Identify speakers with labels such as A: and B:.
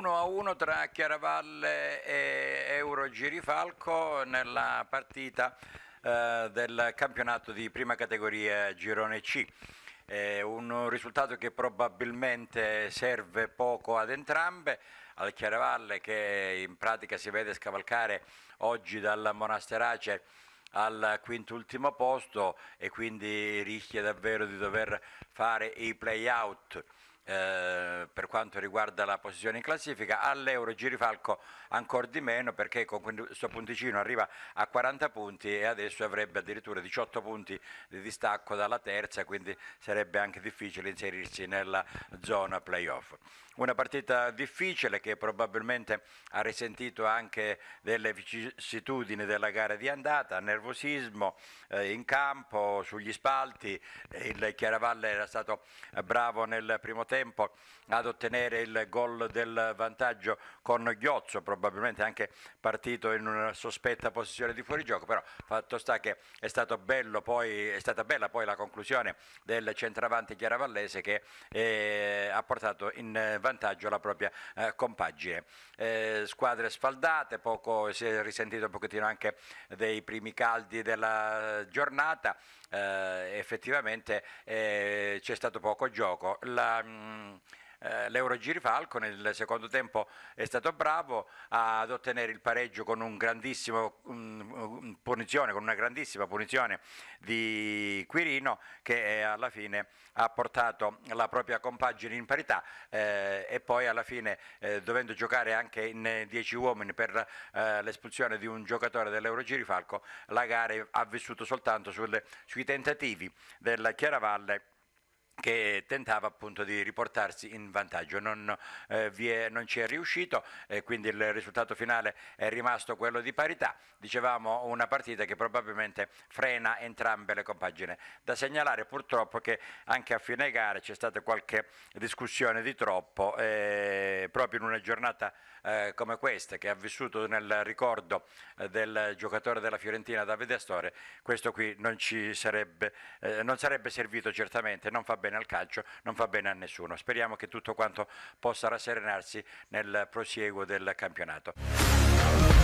A: 1 a 1 tra Chiaravalle e Euro Girifalco nella partita eh, del campionato di prima categoria Girone C. Eh, un risultato che probabilmente serve poco ad entrambe, al Chiaravalle che in pratica si vede scavalcare oggi dal Monasterace al quintultimo posto e quindi rischia davvero di dover fare i play out eh, per quanto riguarda la posizione in classifica, all'Euro Girifalco ancora di meno perché con questo punticino arriva a 40 punti e adesso avrebbe addirittura 18 punti di distacco dalla terza, quindi sarebbe anche difficile inserirsi nella zona playoff. Una partita difficile che probabilmente ha risentito anche delle vicissitudini della gara di andata, nervosismo eh, in campo, sugli spalti, il Chiaravalle era stato bravo nel primo tempo tempo ad ottenere il gol del vantaggio con Ghiozzo, probabilmente anche partito in una sospetta posizione di fuorigioco, però fatto sta che è, poi, è stata bella poi la conclusione del centravanti Chiaravallese che eh, ha portato in vantaggio la propria eh, compagine. Eh, squadre sfaldate, poco, si è risentito un pochettino anche dei primi caldi della giornata, eh, effettivamente eh, c'è stato poco gioco. La, mh, mm, eh, l'Eurogiri Falco nel secondo tempo è stato bravo ad ottenere il pareggio con, un um, punizione, con una grandissima punizione di Quirino che alla fine ha portato la propria compagine in parità eh, e poi alla fine eh, dovendo giocare anche in 10 uomini per eh, l'espulsione di un giocatore dell'Eurogiri Falco la gara ha vissuto soltanto sulle, sui tentativi del Chiaravalle che tentava appunto di riportarsi in vantaggio. Non, eh, è, non ci è riuscito e quindi il risultato finale è rimasto quello di parità. Dicevamo una partita che probabilmente frena entrambe le compagine. Da segnalare purtroppo che anche a fine gara c'è stata qualche discussione di troppo eh, proprio in una giornata eh, come questa che ha vissuto nel ricordo eh, del giocatore della Fiorentina Davide Astore, questo qui non ci sarebbe, eh, non sarebbe servito certamente, non fa bene al calcio, non fa bene a nessuno. Speriamo che tutto quanto possa rasserenarsi nel prosieguo del campionato.